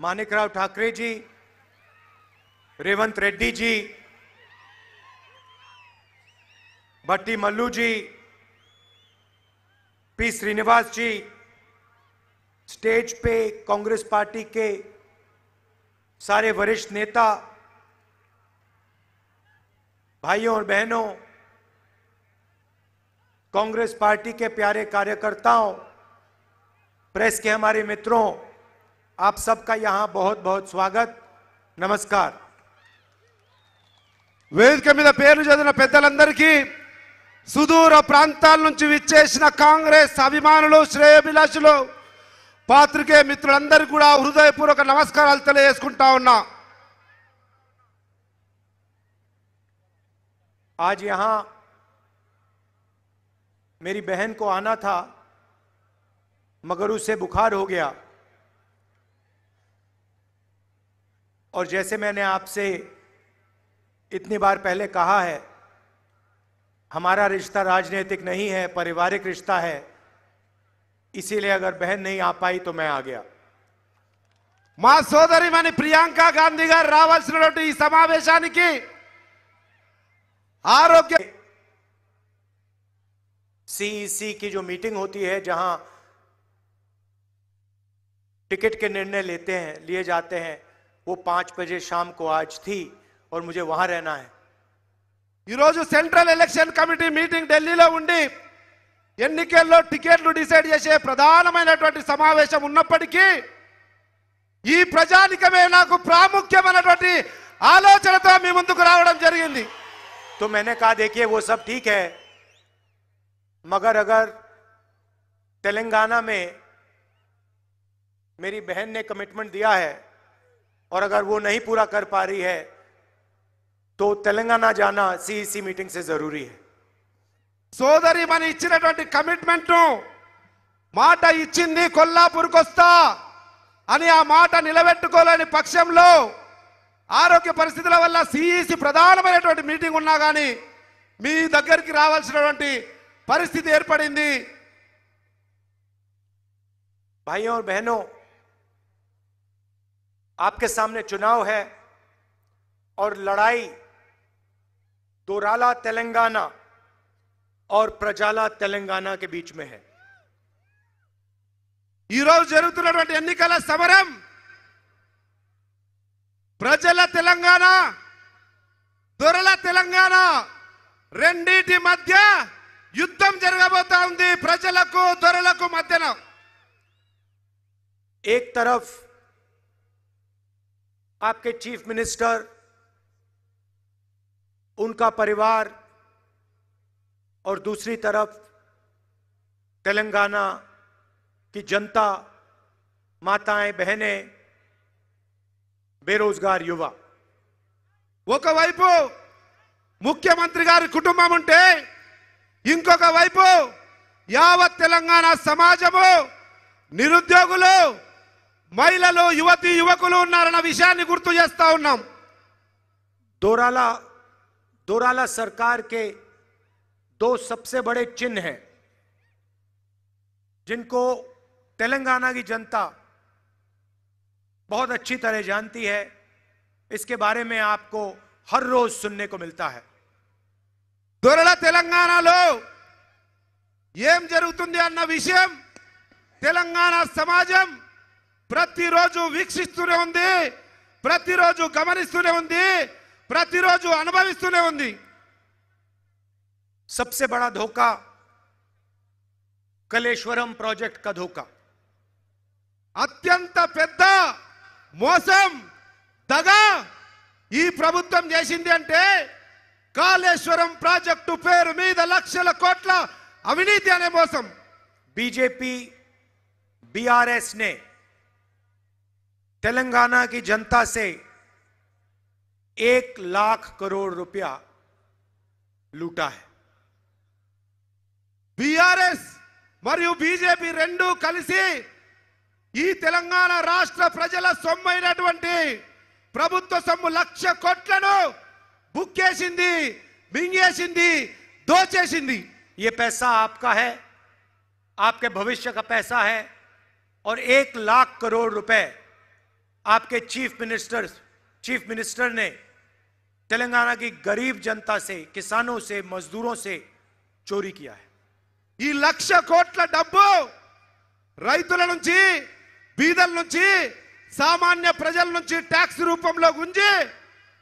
Manikrao Thakre ji Revanth Reddy ji Bhatti Mallu ji P Srinivas ji stage पे Congress party के सारे वरिष्ठ नेता भाइयों और बहनों कांग्रेस पार्टी के प्यारे कार्यकर्ताओं प्रेस के हमारे मित्रों आप सबका यहां बहुत-बहुत स्वागत नमस्कार वेद के मेरा पैर जितना పెద్దలందరికి సుదూర ప్రాంతాల నుంచి విచ్చేసిన కాంగ్రెస్ అభిమానుల శ్రేయభిలాషులో పత్రికే మిత్రులందరికీ కూడా హృదయపూర్వక నమస్కారాలు తెలుపుకుంటా ఉన్నా आज यहां मेरी बहन को आना था मगर उसे बुखार हो गया और जैसे मैंने आपसे इतनी बार पहले कहा है हमारा रिश्ता राजनीतिक नहीं है पारिवारिक रिश्ता है इसीलिए अगर बहन नहीं आ पाई तो मैं आ गया मां सोदरी मैंने प्रियंका गांधी गार रावल ఈ సమావేశానికి आरोग्य सीईसी e की जो मीटिंग होती है जहां टिकट के निर्णय लेते हैं लिए जाते हैं वो पांच बजे शाम को आज थी और मुझे वहां रहना है central election committee meeting Delhi में उड़ी एन कैड प्रधानमंत्री सामवेश प्रजाकमें प्राख्यमेंट आलोचन तो मे मुझे राव जी तो मैंने कहा देखिए वो सब ठीक है मगर अगर तेलंगाना में मेरी बहन ने कमिटमेंट दिया है और अगर वो नहीं पूरा कर पा रही है तो तेलंगाना जाना सीईसी मीटिंग e से जरूरी है సోదరి మన ఇచ్చినటువంటి కమిట్మెంట్ మాట ఇచ్చింది కొస్తా అని ఆ మాట నిలబెట్టుకోలేని పక్షంలో ఆరోగ్య పరిస్థితుల వల్ల సిఈసి e ప్రధానమైనటువంటి మీటింగ్ ఉన్నా కానీ మీ దగ్గరికి రావాల్సినటువంటి పరిస్థితి ఏర్పడింది భయో బహనో आपके सामने चुनाव है और लड़ाई दराला तेलंगाना और प्रजाला तेलंगाना के बीच में है ईरव जरूरत నా అంటే ఎన్నికల సమరం ప్రజల తెలంగాణ దరల తెలంగాణ రెండిటి మధ్య యుద్ధం జరుగుతా ఉంది ప్రజలకు దరలకు మధ్యన एक तरफ आपके चीफ मिनिस्टर उनका परिवार और दूसरी तरफ तेलंगाना की जनता माताएं बहनें बेरोजगार युवा वाइप मुख्यमंत्री गार कुटे इंकोक वाइप यावत्ण समाजमु निरुद्योगलू మైలలు యువతి యువకులను ఉన్నారు నా విషాన్ని గుర్తుచేస్తా ఉన్నాం దొరాల దొరాల సర్కార్ కే दो सबसे बड़े चिन्ह है जिनको तेलंगाना की जनता बहुत अच्छी तरह जानती है इसके बारे में आपको हर रोज सुनने को मिलता है దొరాల తెలంగాణలో ఏం జరుగుతుంది అన్న విషయం తెలంగాణ సమాజం ప్రతిరోజు విక్షిస్తూనే ఉంది ప్రతిరోజు గమనిస్తూనే ఉంది ప్రతిరోజు అనుభవిస్తూనే ఉంది सबसे बड़ा धोखा कालेश्वरम प्रोजेक्ट का धोखा अत्यंत పెద్ద మోసం దగా ఈ ప్రభుత్వం చేసింది అంటే కాలేశ్వరం ప్రాజెక్ట్ పేరు మీద లక్షల కోట్ల అవినీతి అనే మోసం బీజేపీ బీఆర్ఎస్ నే तेलंगाना की जनता से एक लाख करोड़ रुपया लूटा है बीआरएस मरी बीजेपी रेडू कल तेलंगाना राष्ट्र प्रजा सोम सोम लक्ष को बुक्के बिंगे दोचे ये पैसा आपका है आपके भविष्य का पैसा है और एक लाख करोड़ रुपए आपके चीफ मिनिस्टर चीफ मिनिस्टर ने तेलंगाना की गरीब जनता से किसानों से मजदूरों से चोरी किया है ये लक्ष को डबू रही बीदल नीचे सामान्य प्रजल नीचे टैक्स रूप में गुंजी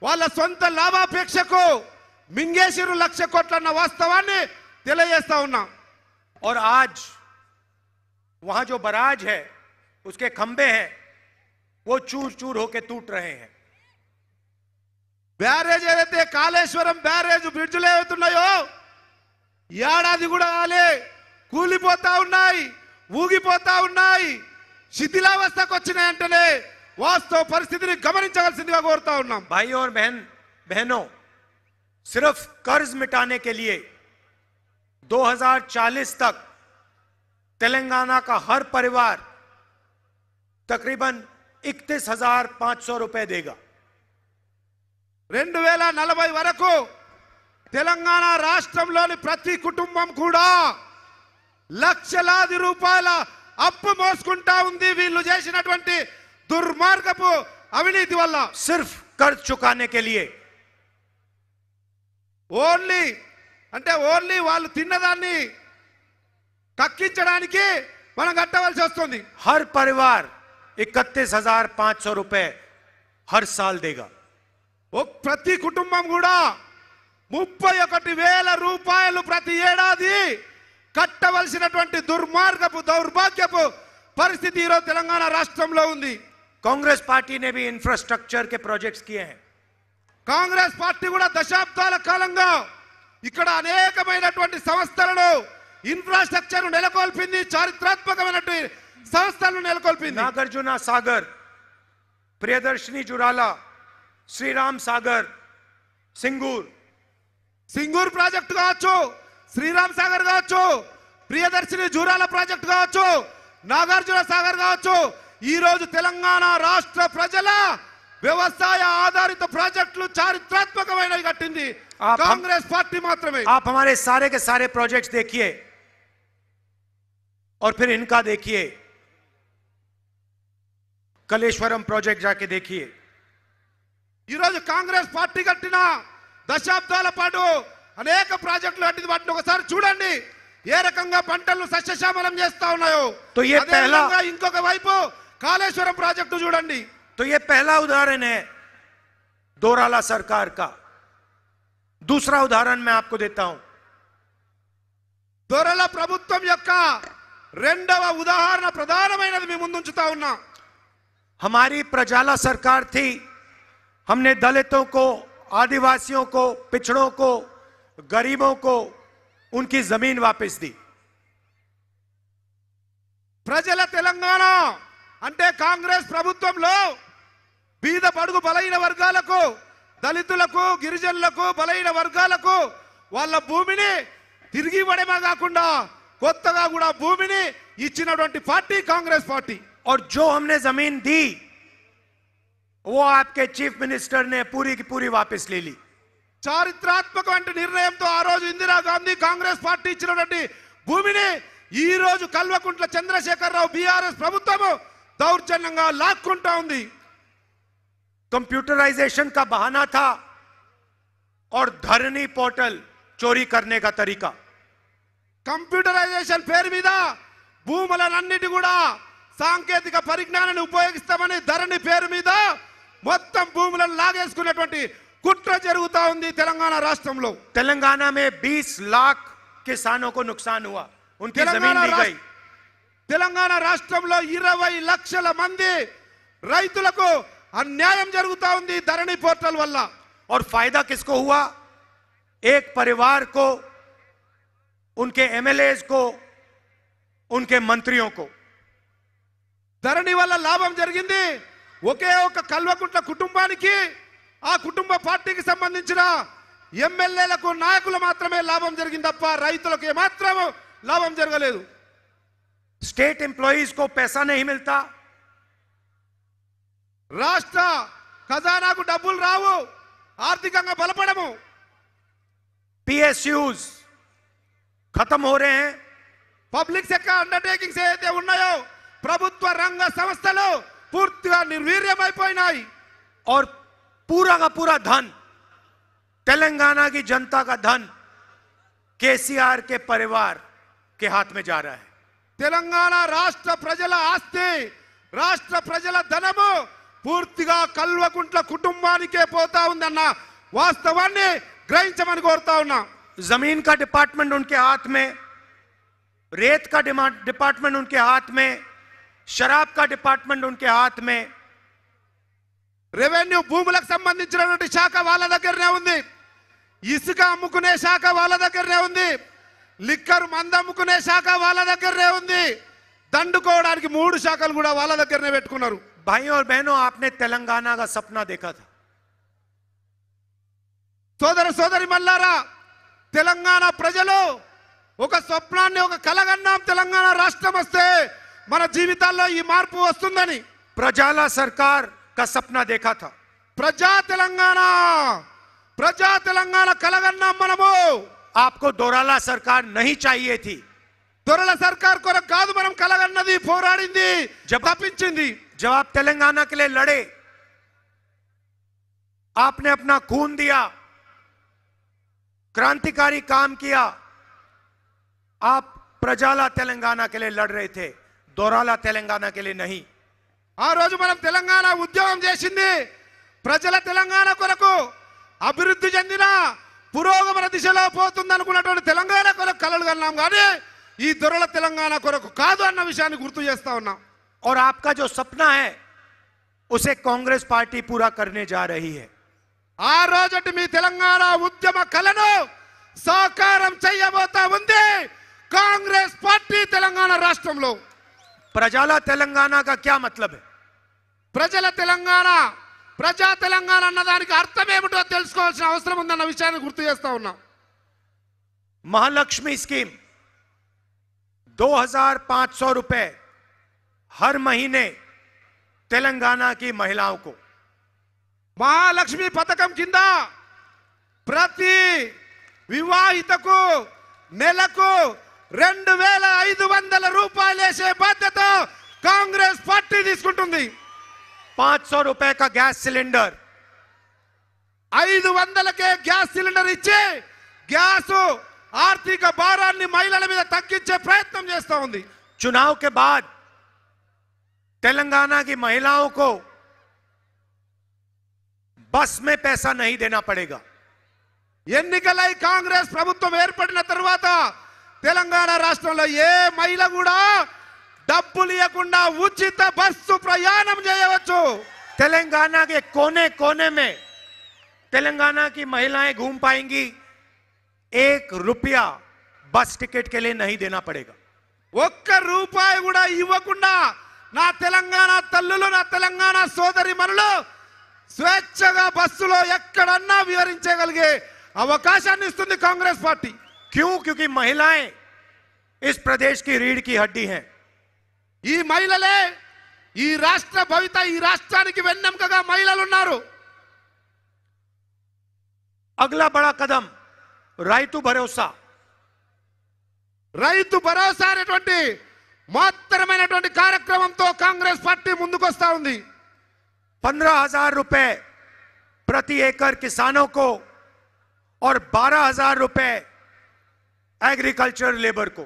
वाल सवं लाभापेक्ष को मिंगे लक्ष को वास्तवा और आज वहां जो बराज है उसके खंबे हैं वो चूर चूर होके टूट रहे हैं बैरेज कालेश्वरम बैरेज ब्रिड लेड़ादी कूली शिथिलावस्था वास्तव परस्थित गमन भाई और बहन बहनों सिर्फ कर्ज मिटाने के लिए 2040 तक तेलंगाना का हर परिवार तकरीबन ఇక్తిస్ హజార్ పాంచ్ సో రూపాయ దేగా రెండు వేల నలభై వరకు తెలంగాణ రాష్ట్రంలోని ప్రతి కుటుంబం కూడా లక్షలాది రూపాయల అప్పు మోసుకుంటా ఉంది వీళ్ళు చేసినటువంటి దుర్మార్గపు అవినీతి వల్ల సిర్ఫ్ ఖర్చు చుకానే కెలియే ఓన్లీ అంటే ఓన్లీ వాళ్ళు తిన్నదాన్ని కక్కించడానికి మనం కట్టవలసి వస్తుంది హర్ పరివార్ హజార్ हजार సో सौ హర్ సాల్ దేగా देगा ప్రతి కుటుంబం కూడా ముప్పై ఒకటి వేల రూపాయలు ప్రతి ఏడాది కట్టవలసినటువంటి దుర్మార్గపు దౌర్భాగ్యపు పరిస్థితి ఈరోజు తెలంగాణ రాష్ట్రంలో ఉంది కాంగ్రెస్ పార్టీనే బి ఇన్ఫ్రాస్ట్రక్చర్ కే ప్రాజెక్ట్స్ కి కాంగ్రెస్ పార్టీ కూడా దశాబ్దాల కాలంగా ఇక్కడ అనేకమైనటువంటి సంస్థలను ఇన్ఫ్రాస్ట్రక్చర్ నెలకొల్పింది చారిత్రాత్మకమైనటువంటి సహస్తరు నిలకొల్పింది నాగార్జున సాగర్ ప్రీయదర్శనీ జురాల శ్రీరామ్ సాగర్ సింగూర్ సింగూర్ ప్రాజెక్ట్ గాచు శ్రీరామ్ సాగర్ గాచు ప్రీయదర్శనీ జురాల ప్రాజెక్ట్ గాచు నాగార్జున సాగర్ గాచు ఈ రోజు తెలంగాణ రాష్ట్ర ప్రజలవవసాయ ఆధారిత ప్రాజెక్టులు చారిత్రత్మకమైనవి కట్టింది కాంగ్రెస్ పార్టీ మాత్రమే ఆవ మనే सारे के सारे प्रोजेक्ट्स देखिए और फिर इनका देखिए కలేశ్వరం ప్రాజెక్ట్ జాకె దేఖియే ఇరొజ కాంగ్రెస్ పార్టీ కట్టినా దశాబ్దాల పాటు అనేక ప్రాజెక్ట్ లట్టి పట్న ఒకసారి చూడండి ఏ రకంగా బంటలు సశశామలం చేస్తా ఉన్నారు తోయే पहला इनको के वाइपो कालेश्वरम ప్రాజెక్ట్ చూడండి తోయే पहला ఉదాహరణ है दोराला सरकार का दूसरा उदाहरण मैं आपको देता हूं दोराला ప్రభుత్వం యొక్క రెండవ ఉదాహరణ ప్రదానమైనది మీ ముందు ఉంచుతా ఉన్నా हमारी प्रजाला सरकार थी हमने दलितों को आदिवासियों को पिछड़ों को गरीबों को उनकी जमीन वापस दी ప్రజల తెలంగాణ అంటే కాంగ్రెస్ ప్రభుత్వంలో బీద పడుగు బలైన వర్గాలకు దళితులకు గిరిజనులకు బలైన వర్గాలకు వాళ్ళ భూమిని తిరిగి ఇవ్వడమే కాకుండా కొత్తగా కూడా భూమిని ఇచ్చినటువంటి పార్టీ కాంగ్రెస్ పార్టీ और जो हमने जमीन दी वो आपके चीफ मिनिस्टर ने पूरी की पूरी वापस ले ली चारित्रात्मक निर्णय तो आ रोज इंदिरा गांधी कांग्रेस पार्टी इच्छी भूमि ने कलवकुंट चंद्रशेखर राव बी बीआरएस प्रभुत्म दौर्जन्य लाखा कंप्यूटराइजेशन का बहाना था और धरनी पोर्टल चोरी करने का तरीका कंप्यूटराइजेशन पेर मीद भूमल अंटी సాంకేతిక పరిజ్ఞానాన్ని ఉపయోగస్తామని దరణి పేరు మీద మొత్తం భూములను లాగేసుకునేటువంటి కుట్ర జరుగుతా ఉంది తెలంగాణ రాష్ట్రంలో తెలంగాణమే 20 లక్షల కిసానుకో నష్టం hua unke zameen le gayi Telangana రాష్ట్రంలో 20 లక్షల మంది రైతులకు అన్యాయం జరుగుతా ఉంది దరణి పోర్టల్ వల్ల aur fayda kisko hua ek parivar ko unke MLAs ko unke mantriyon ko Dharani వల్ల లాభం జరిగింది ఒకే ఒక కల్వకుంట్ల కుటుంబానికి ఆ కుటుంబ పార్టీకి సంబంధించిన ఎమ్మెల్యేలకు నాయకులు మాత్రమే లాభం జరిగింది తప్ప రైతులకు ఏమాత్రం లాభం జరగలేదు స్టేట్ ఎంప్లాయీస్ కో పైసా నహీ మిల్తా రాష్ట్ర ఖజానాకు డబ్బులు రావు ఆర్థికంగా బలపడము పిఎస్యూస్ ఖతం హోరే పబ్లిక్స్ పబ్లిక్ అండర్టేకింగ్స్ ఏదైతే ఉన్నాయో प्रभुत् रंग संस्थल पूर्ति निर्वीर्यनाई और पूरा का पूरा धन तेलंगाना की जनता का धन केसीआर के परिवार के हाथ में जा रहा है तेलंगाना राष्ट्र प्रजा आस्ति राष्ट्र प्रजा धन पूर्ति कलवकुंट कुटा वास्तवा ग्रहिशम जमीन का डिपार्टमेंट उनके हाथ में रेत का डिपार्टमेंट उनके हाथ में షరాబ్ కా డిపార్ట్మెంట్ ఉంటే హాత్ మే రెవెన్యూ భూములకు సంబంధించినటువంటి శాఖ వాళ్ళ దగ్గరనే ఉంది ఇసుక అమ్ముకునే శాఖ వాళ్ళ దగ్గరనే ఉంది లిక్కర్ మంద అమ్ముకునే శాఖ వాళ్ళ దగ్గరనే ఉంది దండుకోవడానికి మూడు శాఖలు కూడా వాళ్ళ దగ్గరనే పెట్టుకున్నారు భాయ్ ఓర్ ఆప్నే తెలంగాణగా సప్నా దేఖా సోదర సోదరి మల్లారా తెలంగాణ ప్రజలు ఒక స్వప్నాన్ని ఒక కలగన్నాం తెలంగాణ రాష్ట్రం వస్తే મારા જીવતાલ્લો ઈ માર્પું વસુંદની પ્રજાલા સરકાર કા સપના દેખાતા પ્રજા તલંગાના પ્રજા તલંગાના કલગન્નામ મનમ આપકો દોરાલા સરકાર નહીં ચાહીએ થી દોરાલા સરકાર કોર કાધુ મરમ કલગન્નાદી ફોરાડીndi જપિચિndi જવાબ તલંગાના કેલે લડે આપને અપના ખૂન દિયા ક્રાંતિકારી કામ કિયા આપ પ્રજાલા તલંગાના કેલે લડ રહે થે దొరాల తెలంగాణ కెళ్ళి ఆ రోజు మనం తెలంగాణ ఉద్యోగం చేసింది ప్రజల తెలంగాణ కొరకు అభివృద్ధి చెందిన పురోగమన దిశలో పోతుందనుకున్నటువంటి తెలంగాణ కొరకు కలలు కన్నాం కానీ ఈ దొరల తెలంగాణ కొరకు కాదు అన్న విషయాన్ని గుర్తు చేస్తా ఉన్నాం और आपका जो सपना है उसे कांग्रेस पार्टी पूरा करने जा रही है ఆ రోజటి మీ తెలంగాణ ఉద్యమ కలను సాకారం చేయబోతా ఉంది కాంగ్రెస్ పార్టీ తెలంగాణ రాష్ట్రంలో प्रजाला तेलंगाना का क्या मतलब है प्रजा तेलंगाना प्रजा तेलंगाना दाखिल अर्थमेटो अवसर विषयानी गुर्त महालक्ष्मी स्कीम 2500 रुपए हर महीने तेलंगाना की महिलाओं को महालक्ष्मी पथकम प्रति विवाहित को ने రెండు వేల ఐదు వందల రూపాయలు వేసే బాధ్యత కాంగ్రెస్ పార్టీ తీసుకుంటుంది పాంచ రూపాయ గ్యాస్ సిలిండర్ ఐదు వందలకే గ్యాస్ సిలిండర్ ఇచ్చి గ్యాస్ ఆర్థిక భారాన్ని మహిళల మీద తగ్గించే ప్రయత్నం చేస్తా ఉంది చునావ్ కే బాద్ तेलंगाना की బస్ మే పేసా నహీ దేనా పడేగా ఎన్నికలై కాంగ్రెస్ ప్రభుత్వం ఏర్పడిన తర్వాత తెలంగాణ రాష్ట్రంలో ఏ మహిళ కూడా డబ్బులు ఇవ్వకుండా ఉచిత బస్సు ప్రయాణం చేయవచ్చు తెలంగాణకి కోనే కోనే మే తెలంగాణకి तेलंगाना की महिलाएं घूम पाएंगी బస్ టికెట్ बस टिकट के పడేగా ఒక్క రూపాయి కూడా ఇవ్వకుండా నా తెలంగాణ తల్లులు నా తెలంగాణ సోదరి మనులు స్వేచ్ఛగా బస్సులో ఎక్కడన్నా వివరించగలిగే అవకాశాన్ని ఇస్తుంది కాంగ్రెస్ పార్టీ क्यों क्योंकि महिलाएं इस प्रदेश की रीढ़ की हड्डी हैं ये महिला राष्ट्र भवित राष्ट्रा की महिला अगला बड़ा कदम रईत भरोसा रईत भरोसा अने कार्यक्रम तो कांग्रेस पार्टी मुझको पंद्रह हजार रुपए प्रति एकर किसानों को और बारह हजार रुपए అగ్రికల్చర్ లేబర్ కు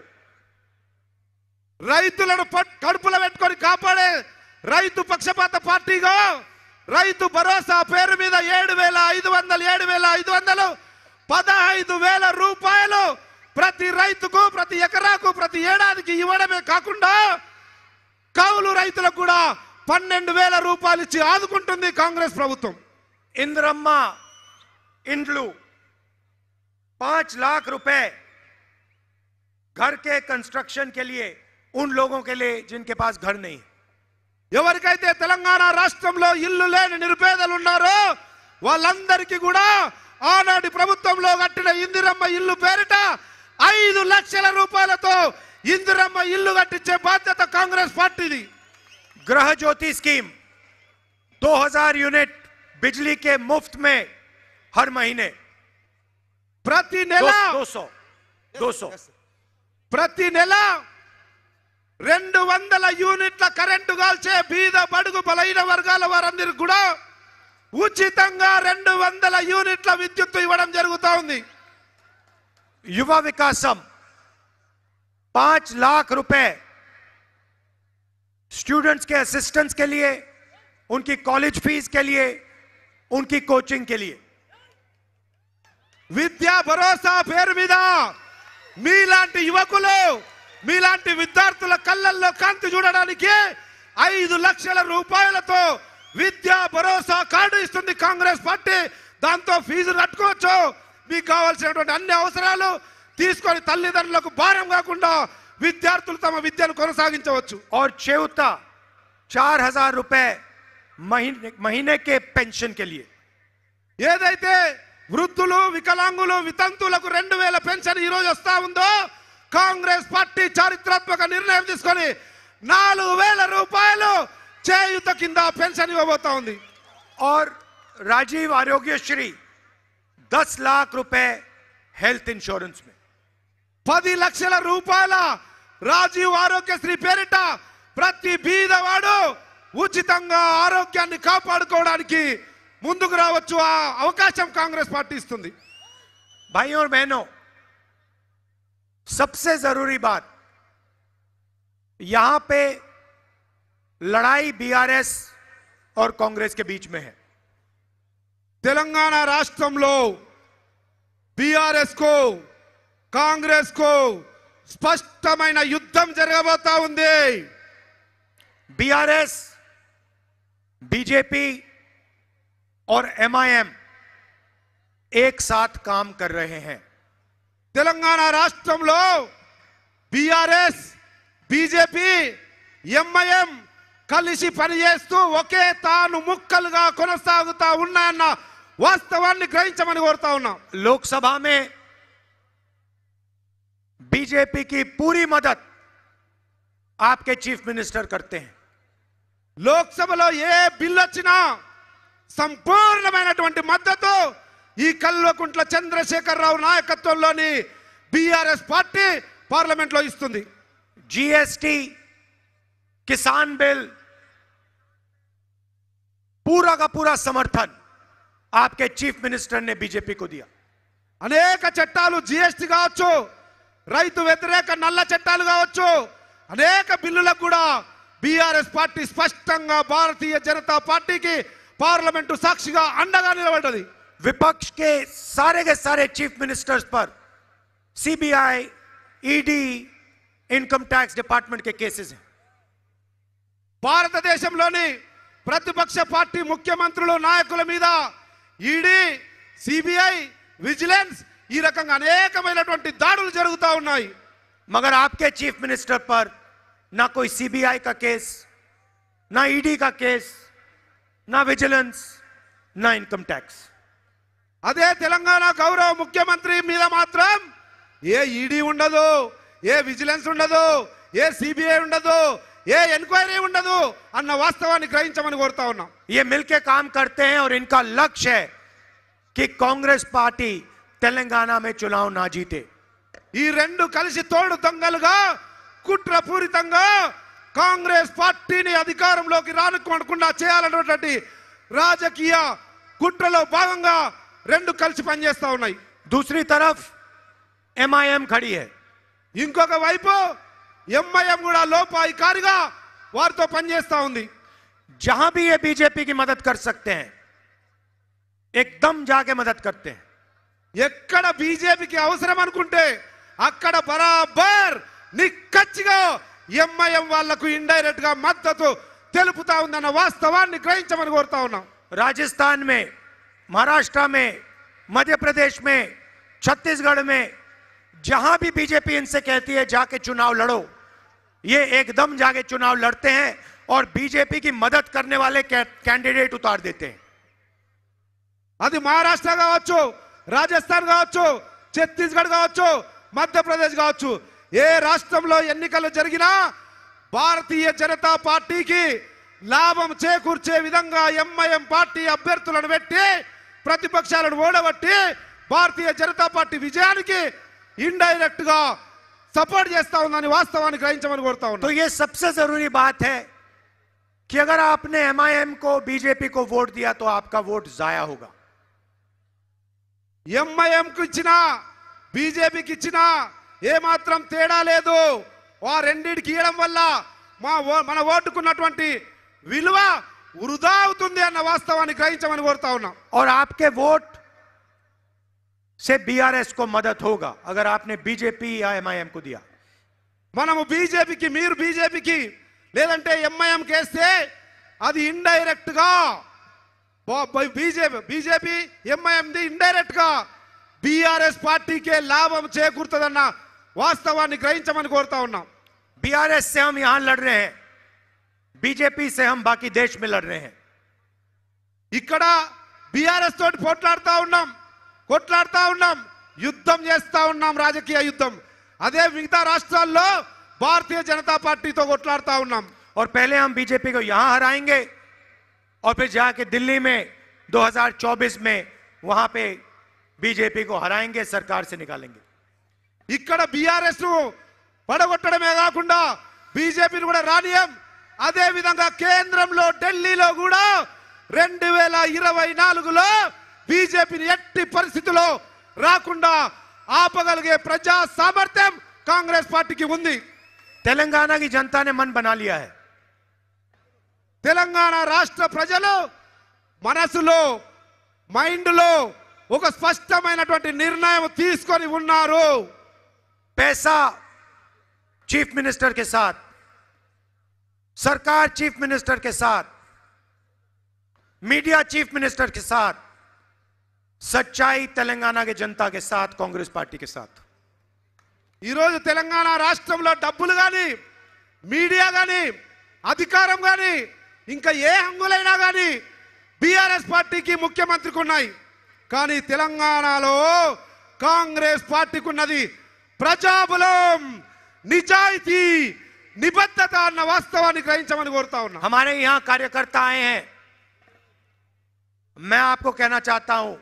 రైతులను కడుపులో పెట్టుకొని కాపాడే రైతు పక్షపాత పార్టీగా రైతు భరోసా పేరు మీద ఏడు వేల ఐదు వందలు ఏడు వేల ఐదు వందలు పదహైదు వేల రూపాయలు ప్రతి రైతుకు ప్రతి ఎకరాకు ప్రతి ఏడాదికి ఇవ్వడమే కాకుండా కౌలు రైతులకు కూడా పన్నెండు వేల రూపాయలు ఇచ్చి ఆదుకుంటుంది కాంగ్రెస్ ప్రభుత్వం ఇంద్రమ్మ ఇండ్లు పాంచ్ లాఖ రూపాయ घर के कंस्ट्रक्शन के लिए उन लोगों के लिए जिनके पास घर नहीं ఎవరికైతే తెలంగాణ రాష్ట్రంలో ఇల్లు లేని నిరుపేదలు ఉన్నారో వాళ్ళందరికీ కూడా ఆనాటి ప్రభుత్వంలో కట్టిన ఇందిరమ్మ ఇల్లు పేరిట ఐదు లక్షల రూపాయలతో ఇందిరమ్మ ఇల్లు కట్టించే బాధ్యత కాంగ్రెస్ పార్టీది గృహజ్యోతి స్కీమ్ 2000 యూనిట్ बिजली के मुफ्त में हर महीने प्रति नेला दो सौ दो सौ ప్రతి నెల 200 యూనిట్ల கரண்ட் కాల్చే బీదపడు బలహీన వర్గాల వారిని కూడా ఉచితంగా 200 యూనిట్ల విద్యుత్తు ఇవ్వడం జరుగుతోంది యువ వికాసం 5 లక్ష రూపాయ స్టూడెంట్స్ కే అసిస్టెన్స్ కే liye unki college fees ke liye unki coaching ke liye విద్యా భరోసా వేర్ మిదా మీలాంటి యువకులు మీలాంటి విద్యార్థుల కళ్ళల్లో కాంతి చూడడానికి ఐదు లక్షల రూపాయలతో విద్యా భరోసా కార్డు ఇస్తుంది కాంగ్రెస్ పార్టీ దాంతో ఫీజు కట్టుకోవచ్చు మీకు కావాల్సినటువంటి అన్ని అవసరాలు తీసుకొని తల్లిదండ్రులకు భారం కాకుండా విద్యార్థులు తమ విద్యను కొనసాగించవచ్చు ఆర్ చేయుత చార్ హజార్ రూపాయ మహి మహీనే కే పెన్షన్ కెలియ ఏదైతే వృద్ధులు వికలాంగులు వితంతులకు రెండు వేల పెన్షన్ ఈరోజు వస్తా ఉందో కాంగ్రెస్ పార్టీ చారిత్రాత్మక నిర్ణయం తీసుకొని నాలుగు వేల రూపాయలు చేయుత కింద పెన్షన్ ఇవ్వబోతా ఉంది ఆర్ రాజీవ్ ఆరోగ్యశ్రీ దస్ లాఖ రూపాయ హెల్త్ ఇన్సూరెన్స్ పది లక్షల రూపాయల రాజీవ్ ఆరోగ్యశ్రీ పేరిట ప్రతి బీదవాడు ఉచితంగా ఆరోగ్యాన్ని కాపాడుకోవడానికి ముందుకు రావచ్చు ఆ అవకాశం కాంగ్रेस पार्टी ఇస్తుంది भाई और बहनों सबसे जरूरी बात यहां पे लड़ाई बीआरएस और कांग्रेस के बीच में है తెలంగాణ రాష్ట్రంలో బీఆర్ఎస్ కు కాంగ్రెస్ కు స్పష్టమైన యుద్ధం జరగబోతా ఉంది బీఆర్ఎస్ బీజేపీ और एमआईएम एक साथ काम कर रहे हैं Telangana Rashtra S BJP M E M कल पे मुक्ल वास्तवा ग्रहिशन लोकसभा में बीजेपी की पूरी मदद आपके चीफ मिनिस्टर करते हैं लोकसभा लो ये बिल्ल సంపూర్ణమైనటువంటి మద్దతు ఈ కల్వకుంట్ల చంద్రశేఖరరావు నాయకత్వంలోని బీఆర్ఎస్ పార్టీ పార్లమెంట్లో ఇస్తుంది జిఎస్టి కిసాన్ బిల్ పూరా పూరా సమర్థన్ ఆప్కే చీఫ్ మినిస్టర్ నే బీజేపీ को అనేక చట్టాలు జిఎస్టి కావచ్చు రైతు వ్యతిరేక నల్ల చట్టాలు కావచ్చు అనేక బిల్లులకు కూడా బీఆర్ఎస్ పార్టీ స్పష్టంగా భారతీయ జనతా పార్టీకి పార్లమెంటు సాక్షిగా అండగా నిలబడ్డది विपक्ष కే सारे సారే చీఫ్ మినిస్టర్స్ పర్ CBI ED income tax department కే కేసెస్ భారతదేశంలోని ప్రతిపక్ష పార్టీ ముఖ్యమంత్రులు నాయకుల మీద ఈడీ e సిబిఐ విజిలెన్స్ ఈ రకంగా అనేకమైనటువంటి దాడులు జరుగుతూ ఉన్నాయి మగర్ ఆప్కే చీఫ్ మినిస్టర్ పర్ నా కోయి సిబిఐ కా కేస్ నా ఈడీ e కా కేస్ నా విజిలెన్స్ నా ఇన్కమ్ ట్యాక్స్ అదే తెలంగాణ గౌరవ ముఖ్యమంత్రి మీద మాత్రం ఏ ఈడీ e ఉండదు ఏ విజిలెన్స్ ఉండదు ఏ సిబిఐ ఉండదు ఏ ఎంక్వైరీ ఉండదు అన్న వాస్తవాన్ని గ్రహించమని కోరుతా ఉన్నాం ఏ మిల్కే కామ్ కడితే ఇంకా లక్ష్య కి కాంగ్రెస్ పార్టీ తెలంగాణ మే చునావ్ నా జీతే ఈ రెండు కలిసి తోడు దొంగలుగా కుట్రపూరితంగా కాంగ్రెస్ పార్టీని అధికారంలోకి రానుకోకుండా చేయాలన్నటువంటి రాజకీయ కుట్రలో భాగంగా రెండు కలిసి పనిచేస్తా ఉన్నాయి దూసరి తరఫ్ ఎంఐఎం ఖడి ఇంకొక వైపు ఎంఐఎం కూడా లోపాయికారిగా వారితో పనిచేస్తా ఉంది జహా भी ये बीजेपी की मदद कर सकते हैं ఎక్కడ బీజేపీకి అవసరం అనుకుంటే అక్కడ బరాబర్ నిక్కచ్చిగా ఎంఐఎం వాళ్లకు ఇండైరెక్ట్ గా మద్దతు తెలుపుతా ఉందన్న వాస్తవాన్ని గ్రహించమని కోరుతా ఉన్నాం राजस्थान में महाराष्ट्र में मध्य प्रदेश में छत्तीसगढ़ में जहां भी बीजेपी इनसे कहती है जाके चुनाव लड़ो ये एकदम जाके चुनाव लड़ते हैं और बीजेपी की मदद करने वाले कैंडिडेट उतार देते हैं अभी महाराष्ट्र का राजस्थान का छत्तीसगढ़ का मध्य प्रदेश का ये राष्ट्रमलो ఎన్నికలలో జరిగిన భారతీయ జనతా పార్టీకి లాభం చేకూర్చే విధంగా ఎంఐఎం పార్టీ అభ్యర్థులను వెట్టి ప్రతిపక్షాలను ఊడవట్టి భారతీయ జనతా పార్టీ విజయానికి ఇండైరెక్ట్ గా సపోర్ట్ చేస్తా ఉందని వాస్తవాన్ని గ్రహించమని కోరుతా ఉన్నాను तो ये सबसे जरूरी बात है कि अगर आपने एमआईएम को बीजेपी को वोट दिया तो आपका वोट जाया होगा एमआईएम को ఇచ్చినా बीजेपी को ఇచ్చినా ఏమాత్రం తేడా లేదు ఆ రెండింటికి ఇవ్వడం వల్ల మా మన ఓటుకున్నటువంటి విలువ వృధా అవుతుంది అన్న వాస్తవాన్ని గ్రహించమని కోరుతా ఉన్నాం और आपके वोट से बीआरएस को मदद होगा अगर आपने बीजेपी या एमआईएम को మనము బీజేపీకి మీరు బీజేపీకి లేదంటే ఎంఐఎం కేస్తే అది ఇండైరెక్ట్ గా బీజేపీ బీజేపీ ఎంఐఎంది ఇండైరెక్ట్ గా బీఆర్ఎస్ పార్టీకే లాభం చేకూరుతుందన్న వాస్తవాని గ్రహించమని కోరుతా ఉన్నాం బిఆర్ఎస్ సేమి ఆ లడరే బిజెపి సే హం బাকি దేశ్ మే లడరే హే ఇక్కడ బిఆర్ఎస్ తోటి పోట్లాడుతా ఉన్నాం కొట్లాడుతా ఉన్నాం యుద్ధం చేస్తా ఉన్నాం రాజకీయ యుద్ధం అదే విగత రాష్ట్రాల్లో భారతీయ జనతా పార్టీ తోటి కొట్లాడుతా ఉన్నాం aur pehle hum bjp ko yahan haraayenge aur phir jaake delhi mein 2024 mein wahan pe bjp ko haraayenge sarkar se nikaalenge ఇక్కడ బీఆర్ఎస్ ను పడగొట్టడమే కాకుండా బీజేపీని కూడా రానియం అదే విధంగా కేంద్రంలో ఢిల్లీలో కూడా రెండు వేల ఇరవై నాలుగులో బీజేపీని ఎట్టి పరిస్థితుల్లో రాకుండా ఆపగలిగే ప్రజా సామర్థ్యం కాంగ్రెస్ పార్టీకి ఉంది తెలంగాణకి జనతానే మన్ బనాలియా తెలంగాణ రాష్ట్ర ప్రజలు మనసులో మైండ్లో ఒక స్పష్టమైనటువంటి నిర్ణయం తీసుకొని ఉన్నారు पैसा चीफ मिनिस्टर के साथ सरकार चीफ मिनिस्टर के साथ मीडिया चीफ मिनिस्टर के साथ सच्चाई तेलंगाना के जनता के साथ कांग्रेस पार्टी के साथ ఈరోజు తెలంగాణ రాష్ట్రంలో డబ్బులు కానీ మీడియా కానీ అధికారం కానీ ఇంకా ఏ హంగులైనా కానీ బీఆర్ఎస్ పార్టీకి ముఖ్యమంత్రికి ఉన్నాయి కానీ తెలంగాణలో కాంగ్రెస్ పార్టీకి ఉన్నది प्रजा불ম ನಿಜaiti નિબัตતાના વાસ્તવિકતાને ગ્રહણચવાનું કો르તા હું અમારા યહા કાર્યકર્તા આયે હે મે આપકો કહેના ચાહતા હું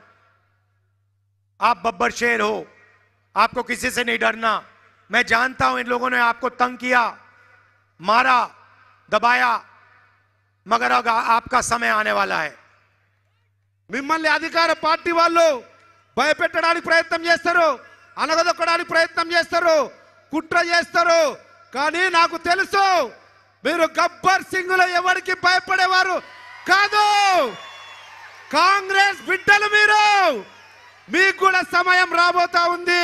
આપ બબર શેર હો આપકો કિસસે ને ડરના મે જાણતા હું ઇ લોગોને આપકો તંગ કિયા मारा દબાયા મગર અગા આપકા સમય આને વાલા હે મિમલ અધિકાર પાર્ટી વાલો ભય પેટડાનિક પ્રયત્ન જેસ્તરો అనగదొక్కడానికి ప్రయత్నం చేస్తారు కుట్ర చేస్తారు కానీ నాకు తెలుసు మీరు గబ్బర్ సింగ్లో ఎవరికి భయపడేవారు కాదు కాంగ్రెస్ బిడ్డలు మీరు మీకు కూడా సమయం రాబోతా ఉంది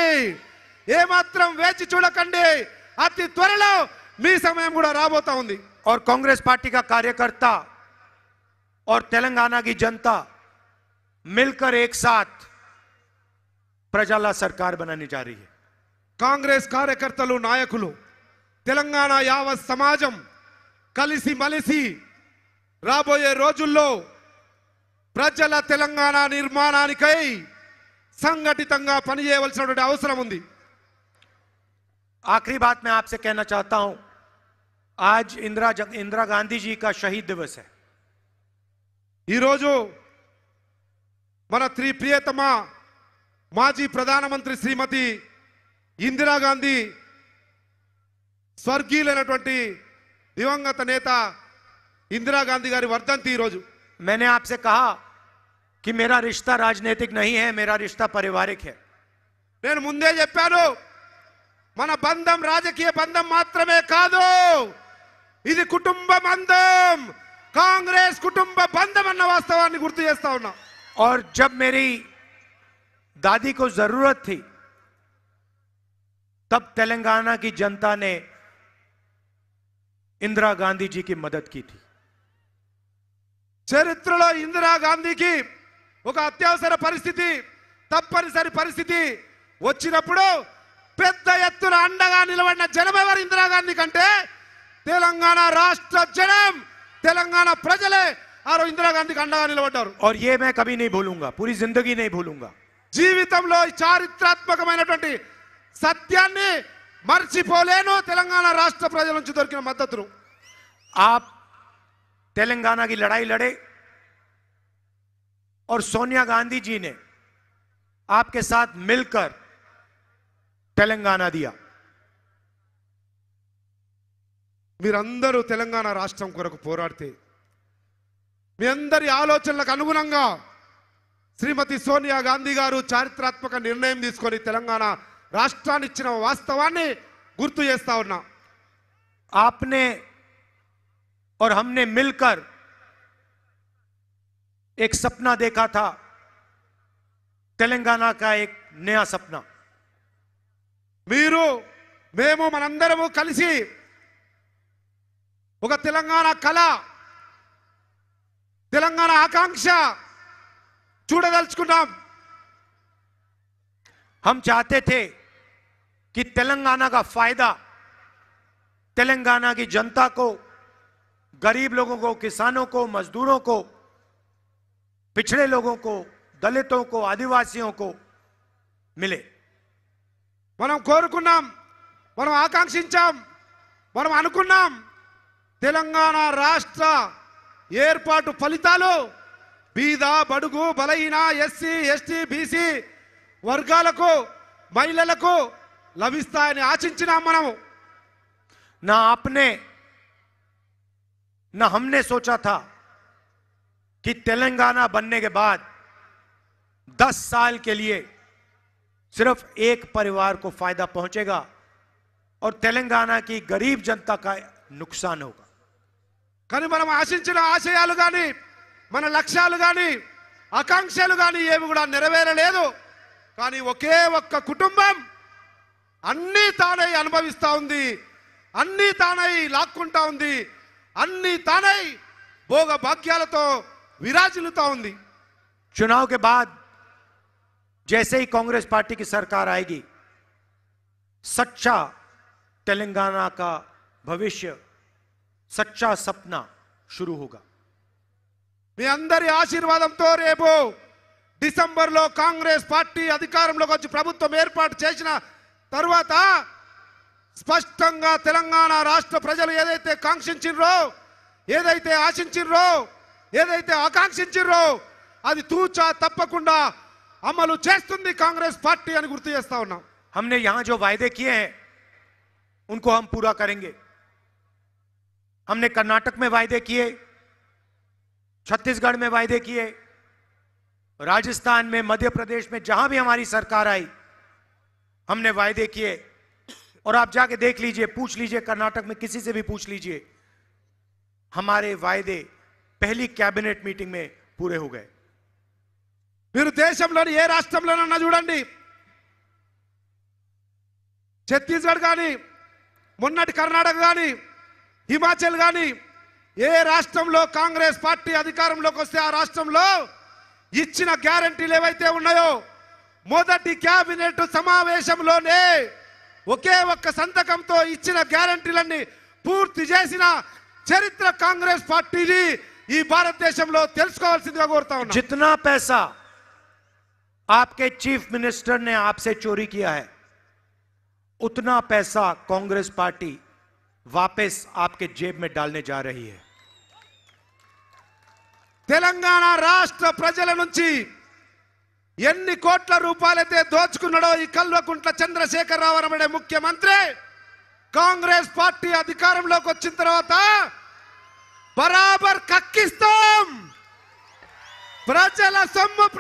ఏమాత్రం వేచి చూడకండి అతి త్వరలో మీ సమయం కూడా రాబోతా ఉంది ఆర్ కాంగ్రెస్ పార్టీగా కార్యకర్త ఆర్ తెలంగాణకి జనత మిల్కర్ जनता मिलकर ప్రజల સરકાર बनानी जा रही है कांग्रेस कार्यकर्ताలు నాయకులు తెలంగాణ యావ సమాజం కలిసి మలిసి రాబోయే రోజుల్లో ప్రజల తెలంగాణ నిర్మాణానికై संगठितంగా పని చేయవలసినటువంటి అవసరం ఉంది आखरी बात मैं आपसे कहना चाहता हूं आज इंदिरा इंदिरा गांधी जी का शहीद दिवस है ये रोज మన త్రి ప్రియతమ మాజీ ప్రధాని శ్రీమతి ఇందిరా గాంధీ సర్వకీలైనటువంటి దివంగత నేత ఇందిరా గాంధీ గారి వర్ధంతి ఈ రోజు મેనే આપસે કહા કે મેરા રિ シュ તા રાજનેતિક નહીં હે મેરા રિ シュ તા పరివార ิก હે పెర్ ముండే చెప్పారు మన బంధం రాజకీయ బంధం మాత్రమే కాదు ఇది కుటుంబ బంధం కాంగ్రెస్ కుటుంబ బంధం అన్న వాస్తవాన్ని గుర్తుచేస్తాను aur jab meri दादी को जरूरत थी तब तेलंगाना की जनता ने इंदिरा गांधी जी की मदद की थी चरित्र इंदिरा गांधी की अत्यवसर परस्थित तपन सू अव जनमेवर इंदिरा गांधी कटे तेलंगाना राष्ट्र जनम तेलंगाना प्रजले आरो इंदिरा गांधी अंडा निवर और ये मैं कभी नहीं भूलूंगा पूरी जिंदगी नहीं भूलूंगा జీవితంలో చారిత్రాత్మకమైనటువంటి సత్యాన్ని మర్చిపోలేను తెలంగాణ రాష్ట్ర ప్రజల నుంచి దొరికిన మద్దతును ఆ తెలంగాణకి లడాయి లడే ఆర్ సోనియా గాంధీజీనే ఆప్కే సాత్ మిల్కర్ తెలంగాణ దియా మీరందరూ తెలంగాణ రాష్ట్రం కొరకు పోరాడితే మీ అందరి ఆలోచనలకు అనుగుణంగా श्रीमती सोनिया गांधी गारू चारित्र्यात्मक निर्णयम తీసుకొని తెలంగాణ రాష్ట్రానికి ఇచ్చిన వాస్తవాన్ని గుర్తుచేస్తాను. आपने और हमने मिलकर एक सपना देखा था. तेलंगाना का एक नया सपना. వీరు మేము మనందరం కలిసి ఒక తెలంగాణ కళ తెలంగాణ ఆకాంక్ష జూడ గల్చుకునం హం చాతే థే కి తెలంగాణా కా ఫాయదా తెలంగాణా కి జంటా కో గరీబ్ లోగో కో కిసానో కో మజ్దూరో కో పిచ్డే లోగో కో దళతో కో ఆదివాసియో కో మిలే వరం కోరుకునం వరం ఆకాంక్షించం వరం అనుకునం తెలంగాణా రాష్ట్ర ఏర్పాట ఫలితాలు बीद बड़ बल एस एस बीसी वर्ग महिला లభిస్తాయని ఆశించినాం मन ना आपने ना हमने सोचा था कि तेलंगाना बनने के बाद 10 साल के लिए सिर्फ एक परिवार को फायदा पहुंचेगा और तेलंगाना की गरीब जनता का नुकसान होगा कहीं मन आशिश आशयानी మన లక్ష్యాలు కానీ ఆకాంక్షలు కానీ ఏవి కూడా నెరవేరలేదు కానీ ఒకే ఒక్క కుటుంబం అన్నీ తానై అనుభవిస్తూ ఉంది అన్నీ తానై లాక్కుంటా ఉంది అన్నీ తానై భోగ భాగ్యాలతో విరాజిల్లుతా ఉంది चुनाव కే బాద్ जैसे ही कांग्रेस पार्टी की सरकार భవిష్య సచ్చా तेलंगाना का भविष्य మీ అందరి ఆశీర్వాదంతో రేపు డిసెంబర్లో కాంగ్రెస్ పార్టీ అధికారంలోకి వచ్చి ప్రభుత్వం ఏర్పాటు చేసిన తర్వాత స్పష్టంగా తెలంగాణ రాష్ట్ర ప్రజలు ఏదైతే కాంక్షించిర్రో ఏదైతే ఆశించిర్రో ఏదైతే ఆకాంక్షించిర్రో అది తూచా తప్పకుండా అమలు చేస్తుంది కాంగ్రెస్ పార్టీ అని గుర్తు చేస్తా ఉన్నాం हमने यहां जो वायदे किए हैं उनको हम पूरा करेंगे हमने कर्नाटक में वायदे किए छत्तीसगढ़ में वायदे किए राजस्थान में मध्य प्रदेश में जहां भी हमारी सरकार आई हमने वायदे किए और आप जाके देख लीजिए पूछ लीजिए कर्नाटक में किसी से भी पूछ लीजिए हमारे वायदे पहली कैबिनेट मीटिंग में पूरे हो गए మీరు దేశంలోని ఏ రాష్ట్రంలోనన్నా చూడండి छत्तीसगढ़ కానీ మొన్నటి कर्नाटक కానీ हिमाचल కానీ ఏ రాష్ట్రంలో కాంగ్రెస్ పార్టీ అధికారంలోకొస్తే ఆ రాష్ట్రంలో ఇచ్చిన గ్యారెంటీలు ఏవైతే ఉన్నాయో మొదటి క్యాబినెట్ సమావేశంలోనే ఒకే ఒక్క సంతకంతో ఇచ్చిన గ్యారెంటీలన్ని పూర్తి చేసిన చరిత్ర కాంగ్రెస్ పార్టీది ఈ భారతదేశంలో తెలుసుకోవాల్సినదిగా కోరుతున్నాను. జతనా پیسہ aapke chief minister ne aapse chori kiya hai utna paisa congress party वापस आपके जेब में डालने जा रही है तेलंगाना राष्ट्र ప్రజల నుంచి ఎన్ని కోట్ల రూపాయలతే దోచుకున్నడో ఈ కల్వకుంట్ల చంద్రశేఖర్రావు రమేడి ముఖ్యమంత్రి కాంగ్రెస్ పార్టీ అధికారంలోకి వచ్చిన తర్వాత బారబర్ ఖక్కీస్తం ప్రజల సంప్ర